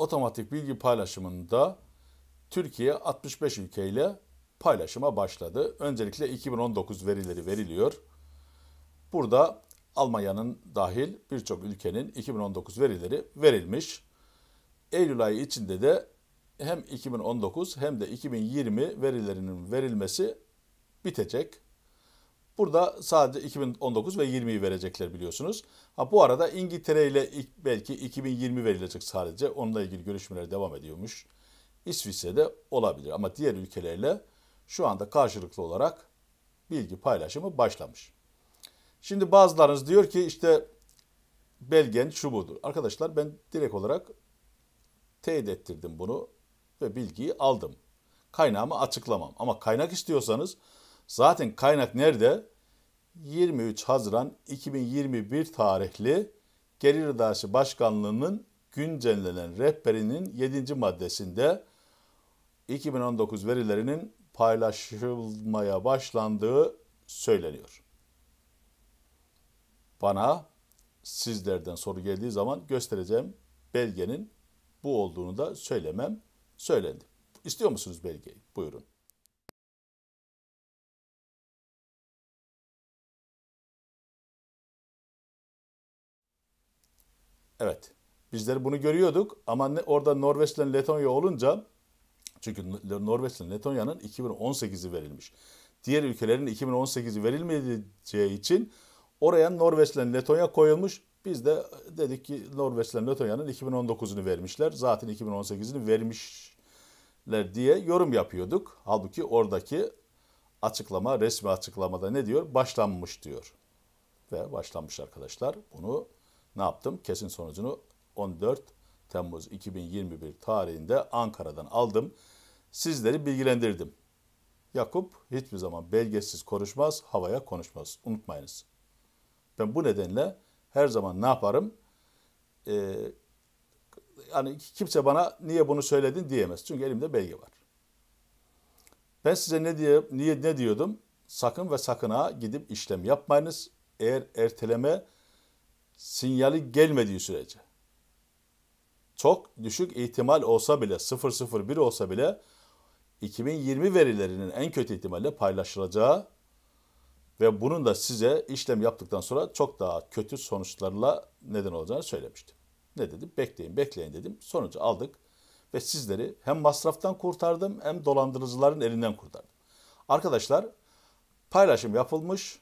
otomatik bilgi paylaşımında Türkiye 65 ülkeyle paylaşıma başladı. Öncelikle 2019 verileri veriliyor. Burada Almanya'nın dahil birçok ülkenin 2019 verileri verilmiş. Eylül ayı içinde de hem 2019 hem de 2020 verilerinin verilmesi bitecek. Burada sadece 2019 ve 20'yi verecekler biliyorsunuz. Ha bu arada İngiltere ile belki 2020 verilecek sadece. Onunla ilgili görüşmeler devam ediyormuş. İsviçre'de olabilir ama diğer ülkelerle şu anda karşılıklı olarak bilgi paylaşımı başlamış. Şimdi bazılarınız diyor ki işte belgen şu budur. Arkadaşlar ben direkt olarak teyit ettirdim bunu ve bilgiyi aldım. Kaynağımı açıklamam ama kaynak istiyorsanız zaten kaynak nerede? 23 Haziran 2021 tarihli Gelir İdaresi Başkanlığı'nın güncellenen rehberinin 7. maddesinde 2019 verilerinin paylaşılmaya başlandığı söyleniyor. Bana sizlerden soru geldiği zaman göstereceğim belgenin bu olduğunu da söylemem söylendi. İstiyor musunuz belgeyi? Buyurun. Evet. Bizler bunu görüyorduk ama ne, orada Norveç ile Letonya olunca çünkü Norveç ile Letonya'nın 2018'i verilmiş. Diğer ülkelerin 2018'i verilmeyeceği için oraya Norveç ile Letonya koyulmuş. Biz de dedik ki Norveç ile Letonya'nın 2019'unu vermişler. Zaten 2018'ini vermişler diye yorum yapıyorduk. Halbuki oradaki açıklama, resmi açıklamada ne diyor? Başlanmış diyor. Ve başlanmış arkadaşlar. Bunu ne yaptım? Kesin sonucunu 14 Temmuz 2021 tarihinde Ankara'dan aldım. Sizleri bilgilendirdim. Yakup hiçbir zaman belgesiz konuşmaz, havaya konuşmaz. Unutmayınız. Ben bu nedenle her zaman ne yaparım? Ee, hani kimse bana niye bunu söyledin diyemez. Çünkü elimde belge var. Ben size ne diye niye ne diyordum? Sakın ve sakın ha gidip işlem yapmayınız. Eğer erteleme sinyali gelmediği sürece çok düşük ihtimal olsa bile 001 olsa bile 2020 verilerinin en kötü ihtimalle paylaşılacağı ve bunun da size işlem yaptıktan sonra çok daha kötü sonuçlarla neden olacağını söylemiştim. Ne dedim? Bekleyin, bekleyin dedim. Sonucu aldık ve sizleri hem masraftan kurtardım hem dolandırıcıların elinden kurtardım. Arkadaşlar paylaşım yapılmış,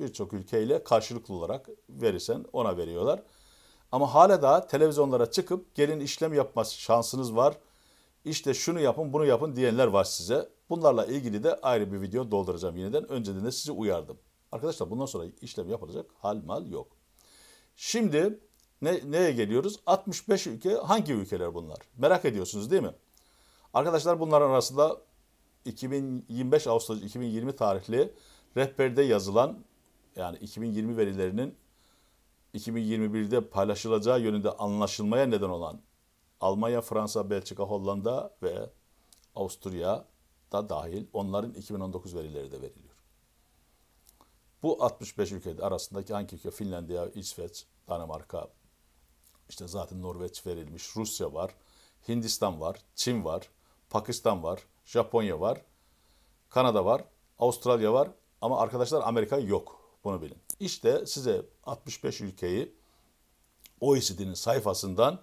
birçok ülkeyle karşılıklı olarak verirsen ona veriyorlar. Ama hala daha televizyonlara çıkıp gelin işlem yapma şansınız var. İşte şunu yapın bunu yapın diyenler var size. Bunlarla ilgili de ayrı bir video dolduracağım yeniden. Önceden de sizi uyardım. Arkadaşlar bundan sonra işlem yapılacak hal mal yok. Şimdi ne, neye geliyoruz? 65 ülke hangi ülkeler bunlar? Merak ediyorsunuz değil mi? Arkadaşlar bunların arasında 2025 Ağustos 2020 tarihli rehberde yazılan yani 2020 verilerinin 2021'de paylaşılacağı yönünde anlaşılmaya neden olan Almanya, Fransa, Belçika, Hollanda ve Avusturya da dahil onların 2019 verileri de veriliyor. Bu 65 ülkede arasındaki hangi ülke? Finlandiya, İsveç, Danimarka, işte zaten Norveç verilmiş, Rusya var, Hindistan var, Çin var, Pakistan var, Japonya var, Kanada var, Avustralya var ama arkadaşlar Amerika yok. Bunu bilin. İşte size 65 ülkeyi OECD'nin sayfasından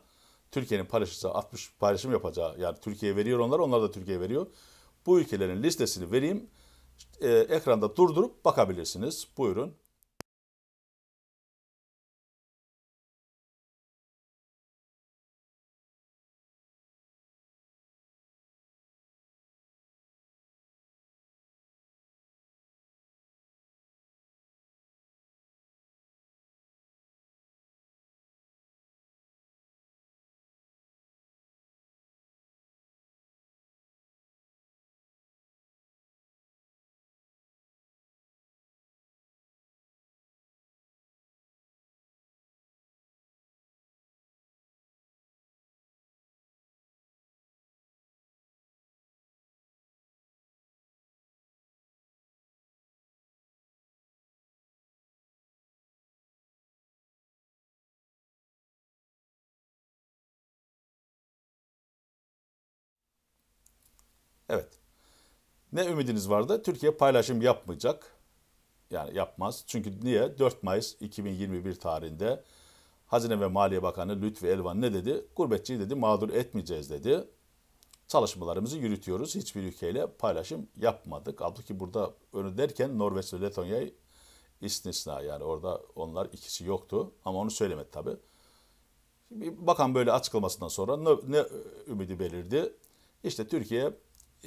Türkiye'nin paylaşırsa 60 paylaşım yapacağı yani Türkiye veriyor onlar onlar da Türkiye veriyor. Bu ülkelerin listesini vereyim. Ee, ekranda durdurup bakabilirsiniz. Buyurun. Evet. Ne ümidiniz vardı? Türkiye paylaşım yapmayacak. Yani yapmaz. Çünkü niye? 4 Mayıs 2021 tarihinde Hazine ve Maliye Bakanı Lütfi Elvan ne dedi? Gurbetçiyi dedi mağdur etmeyeceğiz dedi. Çalışmalarımızı yürütüyoruz. Hiçbir ülkeyle paylaşım yapmadık. Halbuki burada önü derken Norveç ve Letonya istisna yani orada onlar ikisi yoktu ama onu söylemedi tabii. Bakan böyle açıklamasından sonra ne, ne ümidi belirdi? İşte Türkiye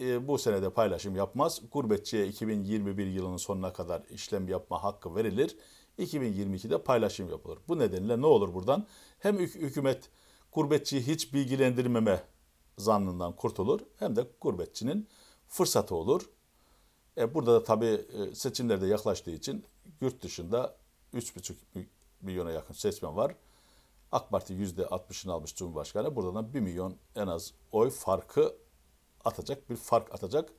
e, bu senede paylaşım yapmaz. Gurbetçiye 2021 yılının sonuna kadar işlem yapma hakkı verilir. 2022'de paylaşım yapılır. Bu nedenle ne olur buradan? Hem hükümet gurbetçiyi hiç bilgilendirmeme zannından kurtulur hem de gurbetçinin fırsatı olur. E burada da tabii e, seçimlerde yaklaştığı için yurt dışında 3,5 milyona yakın seçmen var. AK Parti %60'ını almış Cumhurbaşkanı. Buradan 1 milyon en az oy farkı atacak, bir fark atacak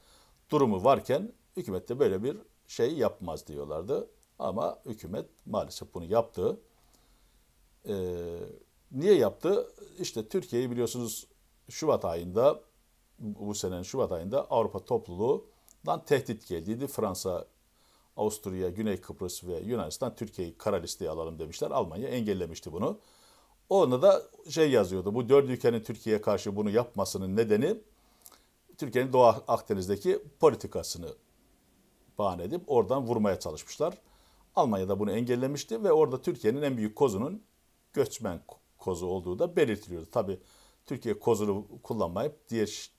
durumu varken hükümette böyle bir şey yapmaz diyorlardı. Ama hükümet maalesef bunu yaptı. Ee, niye yaptı? İşte Türkiye'yi biliyorsunuz Şubat ayında, bu senenin Şubat ayında Avrupa topluluğundan tehdit geldiydi. Fransa, Avusturya, Güney Kıbrıs ve Yunanistan Türkiye'yi kara listeye alalım demişler. Almanya engellemişti bunu. Onda da şey yazıyordu. Bu dört ülkenin Türkiye'ye karşı bunu yapmasının nedeni Türkiye'nin Doğu Akdeniz'deki politikasını bahane edip oradan vurmaya çalışmışlar. Almanya da bunu engellemişti ve orada Türkiye'nin en büyük kozunun göçmen kozu olduğu da belirtiliyordu. Tabi Türkiye kozunu kullanmayıp diğer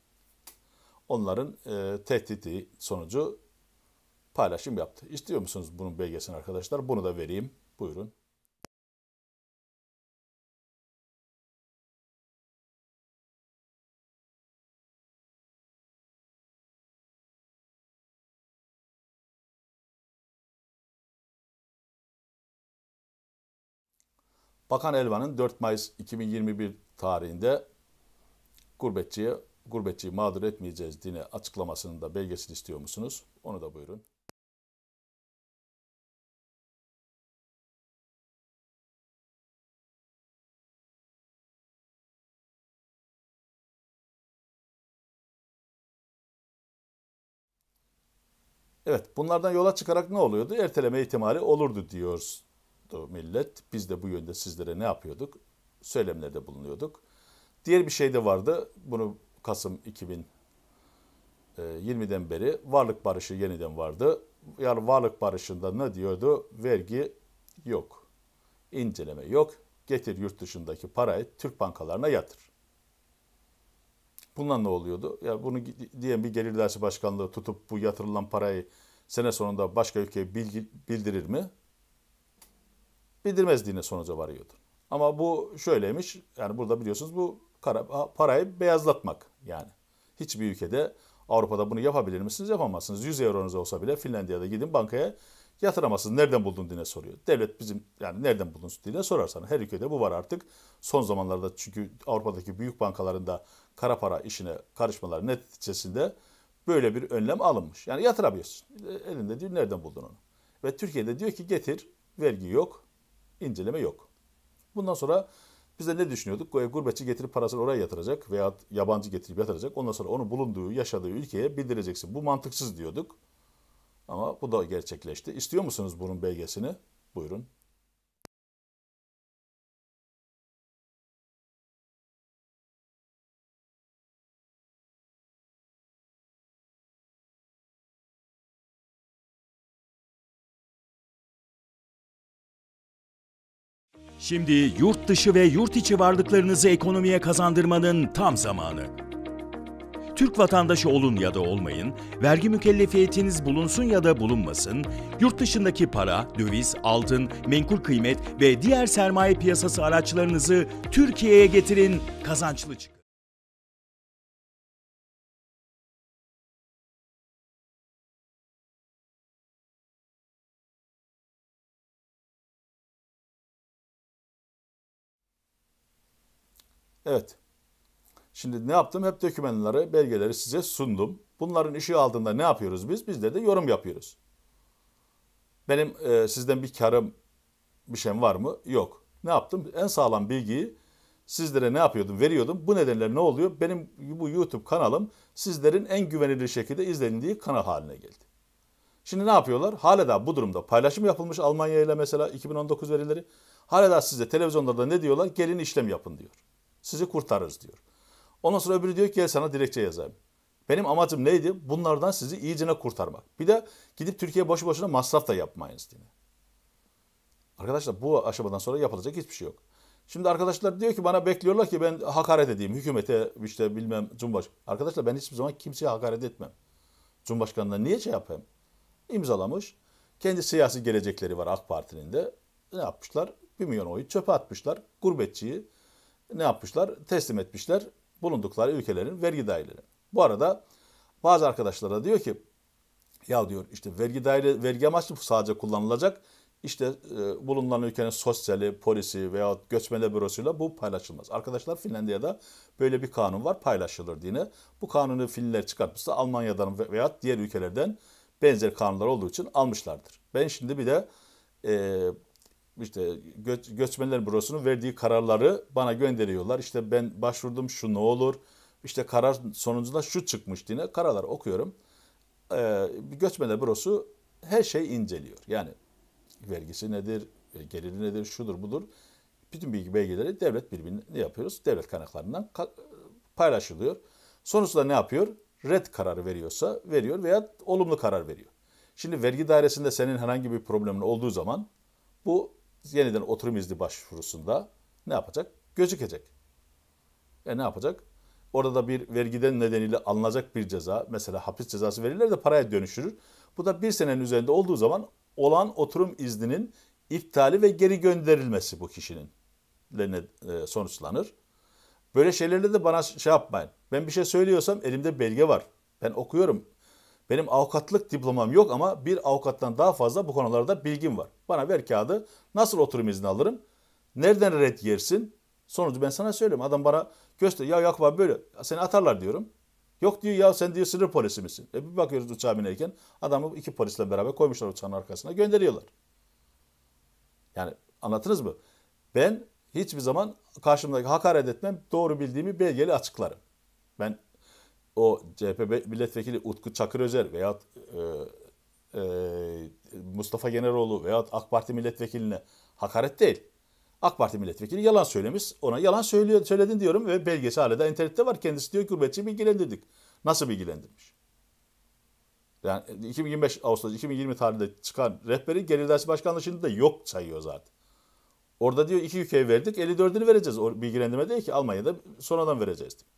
onların e, tehdidi sonucu paylaşım yaptı. İstiyor musunuz bunun belgesini arkadaşlar? Bunu da vereyim. Buyurun. Bakan Elvan'ın 4 Mayıs 2021 tarihinde gurbetçiye gurbetçiyi mağdur etmeyeceğiz dine açıklamasının da belgesini istiyor musunuz? Onu da buyurun. Evet bunlardan yola çıkarak ne oluyordu? Erteleme ihtimali olurdu diyoruz tuttu millet. Biz de bu yönde sizlere ne yapıyorduk? Söylemlerde bulunuyorduk. Diğer bir şey de vardı. Bunu Kasım 2020'den e, beri varlık barışı yeniden vardı. Yani varlık barışında ne diyordu? Vergi yok. İnceleme yok. Getir yurt dışındaki parayı Türk bankalarına yatır. Bundan ne oluyordu? Ya yani bunu diyen bir gelir dersi başkanlığı tutup bu yatırılan parayı sene sonunda başka ülkeye bildirir mi? bildirmezliğine sonuca varıyordu. Ama bu şöyleymiş. Yani burada biliyorsunuz bu kara, parayı beyazlatmak yani. Hiçbir ülkede Avrupa'da bunu yapabilir misiniz? Yapamazsınız. 100 euronuz olsa bile Finlandiya'da gidin bankaya yatıramazsınız. Nereden buldun diye soruyor. Devlet bizim yani nereden buldun diye sorarsan her ülkede bu var artık. Son zamanlarda çünkü Avrupa'daki büyük bankalarında kara para işine karışmaları neticesinde böyle bir önlem alınmış. Yani yatırabiliyorsun e, Elinde diyor nereden buldun onu. Ve Türkiye'de diyor ki getir vergi yok inceleme yok. Bundan sonra biz de ne düşünüyorduk? Gurbetçi getirip parasını oraya yatıracak veya yabancı getirip yatıracak. Ondan sonra onu bulunduğu, yaşadığı ülkeye bildireceksin. Bu mantıksız diyorduk. Ama bu da gerçekleşti. İstiyor musunuz bunun belgesini? Buyurun. Şimdi yurt dışı ve yurt içi varlıklarınızı ekonomiye kazandırmanın tam zamanı. Türk vatandaşı olun ya da olmayın, vergi mükellefiyetiniz bulunsun ya da bulunmasın, yurt dışındaki para, döviz, altın, menkul kıymet ve diğer sermaye piyasası araçlarınızı Türkiye'ye getirin, kazançlı çıkın. Evet. Şimdi ne yaptım? Hep dokümanları, belgeleri size sundum. Bunların ışığı altında ne yapıyoruz biz? Biz de yorum yapıyoruz. Benim e, sizden bir karım, bir şeyim var mı? Yok. Ne yaptım? En sağlam bilgiyi sizlere ne yapıyordum? Veriyordum. Bu nedenle ne oluyor? Benim bu YouTube kanalım sizlerin en güvenilir şekilde izlendiği kanal haline geldi. Şimdi ne yapıyorlar? Hala da bu durumda paylaşım yapılmış Almanya ile mesela 2019 verileri. Hala da size televizyonlarda ne diyorlar? Gelin işlem yapın diyor. Sizi kurtarırız diyor. Ondan sonra öbürü diyor ki gel sana dilekçe yazayım. Benim amacım neydi? Bunlardan sizi iyicine kurtarmak. Bir de gidip Türkiye boşu boşuna masraf da yapmayınız diye. Arkadaşlar bu aşamadan sonra yapılacak hiçbir şey yok. Şimdi arkadaşlar diyor ki bana bekliyorlar ki ben hakaret edeyim. Hükümete işte bilmem Cumhurbaşkanı. Arkadaşlar ben hiçbir zaman kimseye hakaret etmem. Cumhurbaşkanına niye şey yapayım? İmzalamış. Kendi siyasi gelecekleri var AK Parti'nin de. Ne yapmışlar? Bir milyon oyu çöpe atmışlar. Gurbetçiyi ne yapmışlar? Teslim etmişler bulundukları ülkelerin vergi daireleri. Bu arada bazı arkadaşlara diyor ki ya diyor işte vergi daire vergi amaçlı sadece kullanılacak. İşte e, bulunan ülkenin sosyali, polisi veya göçmenler bürosuyla bu paylaşılmaz. Arkadaşlar Finlandiya'da böyle bir kanun var paylaşılır diye. Bu kanunu Finliler çıkartmışsa Almanya'dan veya diğer ülkelerden benzer kanunlar olduğu için almışlardır. Ben şimdi bir de e, işte göç, göçmenler bürosunun verdiği kararları bana gönderiyorlar. İşte ben başvurdum şu ne olur. İşte karar sonucunda şu çıkmış diye kararlar okuyorum. Ee, göçmenler bürosu her şeyi inceliyor. Yani vergisi nedir, e, geliri nedir, şudur budur. Bütün bilgi belgeleri devlet birbirine ne yapıyoruz? Devlet kaynaklarından e, paylaşılıyor. Sonuçta ne yapıyor? Red kararı veriyorsa veriyor veya olumlu karar veriyor. Şimdi vergi dairesinde senin herhangi bir problemin olduğu zaman bu yeniden oturum izni başvurusunda ne yapacak? Gözükecek. E ne yapacak? Orada bir vergiden nedeniyle alınacak bir ceza, mesela hapis cezası verirler de paraya dönüşürür. Bu da bir senenin üzerinde olduğu zaman olan oturum izninin iptali ve geri gönderilmesi bu kişinin e, sonuçlanır. Böyle şeylerle de bana şey yapmayın. Ben bir şey söylüyorsam elimde belge var. Ben okuyorum. Benim avukatlık diplomam yok ama bir avukattan daha fazla bu konularda bilgim var. Bana ver kağıdı. Nasıl oturum izni alırım? Nereden red yersin? Sonucu ben sana söyleyeyim. Adam bana göster. Ya Yakup abi böyle. Seni atarlar diyorum. Yok diyor ya sen diyor sınır polisi misin? E bir bakıyoruz uçağa binerken adamı iki polisle beraber koymuşlar uçağın arkasına gönderiyorlar. Yani anlatınız mı? Ben hiçbir zaman karşımdaki hakaret etmem doğru bildiğimi belgeli açıklarım. Ben o CHP milletvekili Utku Çakır Özer veyahut e, e, Mustafa Generoğlu veyahut AK Parti milletvekiline hakaret değil. AK Parti milletvekili yalan söylemiş. Ona yalan söylüyor, söyledin diyorum ve belgesi hala da internette var. Kendisi diyor gurbetçi bilgilendirdik. Nasıl bilgilendirmiş? Yani 2025 Ağustos 2020 tarihinde çıkan rehberi Gelir Dersi Başkanlığı şimdi yok sayıyor zaten. Orada diyor iki ülkeye verdik 54'ünü vereceğiz. O bilgilendirme değil ki Almanya'da sonradan vereceğiz diyor.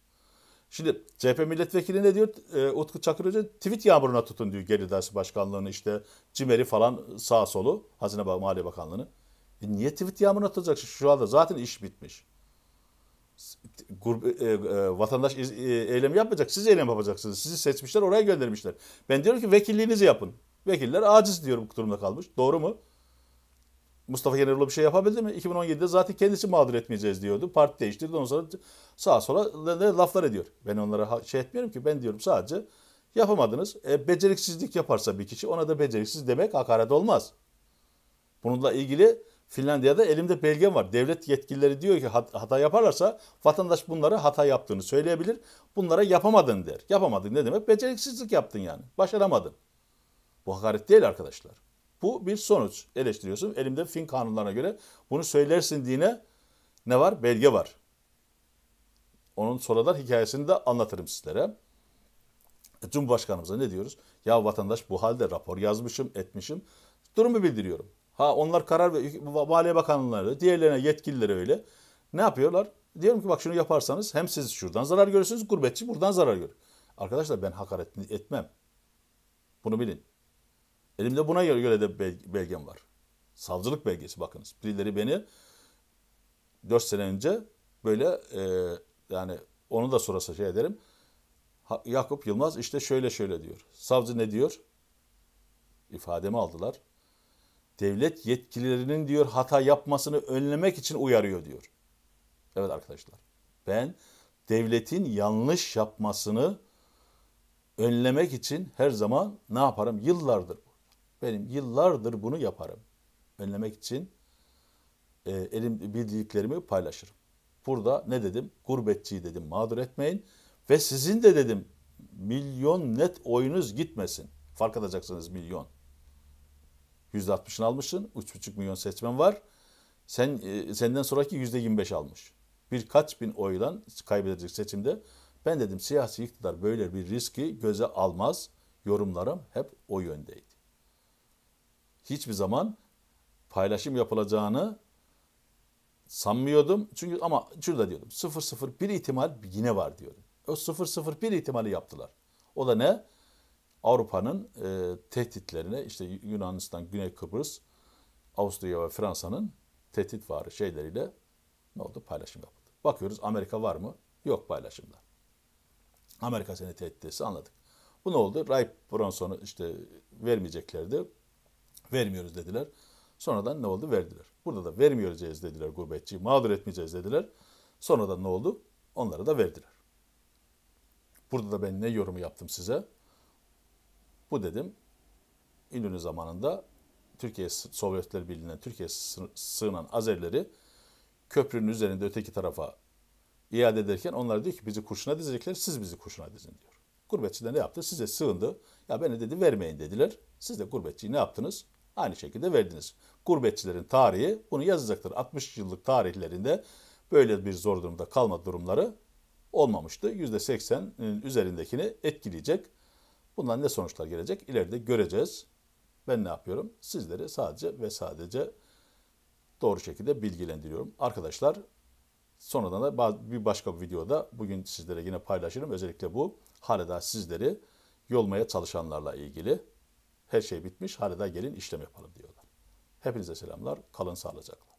Şimdi CHP milletvekili ne diyor? E, Utku Çakır Hoca tweet yağmuruna tutun diyor Gelir Dersi Başkanlığı'nı işte Cimer'i falan sağ solu Hazine ve Maliye Bakanlığı'nı. E, niye tweet yağmuruna tutacaksın? Şu anda zaten iş bitmiş. Gurbe, e, e, vatandaş iz, e, eylemi yapmayacak. Siz eylem yapacaksınız. Sizi seçmişler oraya göndermişler. Ben diyorum ki vekilliğinizi yapın. Vekiller aciz diyorum bu durumda kalmış. Doğru mu? Mustafa Yeneroğlu bir şey yapabildi mi? 2017'de zaten kendisi mağdur etmeyeceğiz diyordu. Parti değiştirdi. Ondan sonra sağa sola laflar ediyor. Ben onlara şey etmiyorum ki. Ben diyorum sadece yapamadınız. E, beceriksizlik yaparsa bir kişi ona da beceriksiz demek hakaret olmaz. Bununla ilgili Finlandiya'da elimde belge var. Devlet yetkilileri diyor ki hata yaparlarsa vatandaş bunlara hata yaptığını söyleyebilir. Bunlara yapamadın der. Yapamadın ne demek? Beceriksizlik yaptın yani. Başaramadın. Bu hakaret değil arkadaşlar. Bu bir sonuç eleştiriyorsun. Elimde fin kanunlarına göre bunu söylersin diye ne var? Belge var. Onun sonradan hikayesini de anlatırım sizlere. E, Cumhurbaşkanımıza ne diyoruz? Ya vatandaş bu halde rapor yazmışım, etmişim. Durumu bildiriyorum. Ha onlar karar ve Maliye Bakanlığı'na diğerlerine yetkilileri öyle. Ne yapıyorlar? Diyorum ki bak şunu yaparsanız hem siz şuradan zarar görürsünüz, gurbetçi buradan zarar görür. Arkadaşlar ben hakaret etmem. Bunu bilin. Elimde buna göre de belgem var. Savcılık belgesi bakınız. Birileri beni 4 sene önce böyle e, yani onu da sorasa şey ederim. Yakup Yılmaz işte şöyle şöyle diyor. Savcı ne diyor? İfademi aldılar. Devlet yetkililerinin diyor hata yapmasını önlemek için uyarıyor diyor. Evet arkadaşlar. Ben devletin yanlış yapmasını önlemek için her zaman ne yaparım? Yıllardır bu. Benim yıllardır bunu yaparım. Önlemek için e, elim bildiklerimi paylaşırım. Burada ne dedim? Gurbetçiyi dedim mağdur etmeyin. Ve sizin de dedim milyon net oyunuz gitmesin. Fark edeceksiniz milyon. %60'ını almışsın. 3,5 milyon seçmen var. Sen e, senden sonraki %25 almış. Birkaç bin oyla kaybedecek seçimde. Ben dedim siyasi iktidar böyle bir riski göze almaz. Yorumlarım hep o yöndeydi hiçbir zaman paylaşım yapılacağını sanmıyordum. Çünkü ama şurada diyordum 001 ihtimal yine var diyordum O 001 ihtimali yaptılar. O da ne? Avrupa'nın e, tehditlerine işte Yunanistan, Güney Kıbrıs, Avusturya ve Fransa'nın tehdit varı şeyleriyle ne oldu? Paylaşım yapıldı. Bakıyoruz Amerika var mı? Yok paylaşımda. Amerika seni tehdit etse anladık. Bu ne oldu? Ray Bronson'u işte vermeyeceklerdi. Vermiyoruz dediler. Sonradan ne oldu? Verdiler. Burada da vermeyeceğiz dediler gurbetçi, mağdur etmeyeceğiz dediler. Sonradan ne oldu? Onlara da verdiler. Burada da ben ne yorumu yaptım size? Bu dedim İnönü zamanında Türkiye Sovyetler Birliği'ne Türkiye sığınan Azerileri köprünün üzerinde öteki tarafa iade ederken onlar diyor ki bizi kurşuna dizecekler siz bizi kurşuna dizin diyor. Gurbetçi de ne yaptı? Size sığındı. Ya beni dedi vermeyin dediler. Siz de gurbetçiyi ne yaptınız? Aynı şekilde verdiniz. Gurbetçilerin tarihi bunu yazacaktır. 60 yıllık tarihlerinde böyle bir zor durumda kalma durumları olmamıştı. %80'in üzerindekini etkileyecek. Bundan ne sonuçlar gelecek İleride göreceğiz. Ben ne yapıyorum? Sizleri sadece ve sadece doğru şekilde bilgilendiriyorum. Arkadaşlar sonradan da bir başka bir videoda bugün sizlere yine paylaşırım. Özellikle bu hala daha sizleri yolmaya çalışanlarla ilgili. Her şey bitmiş. Hadi da gelin işlem yapalım diyorlar. Hepinize selamlar. Kalın sağlıcakla.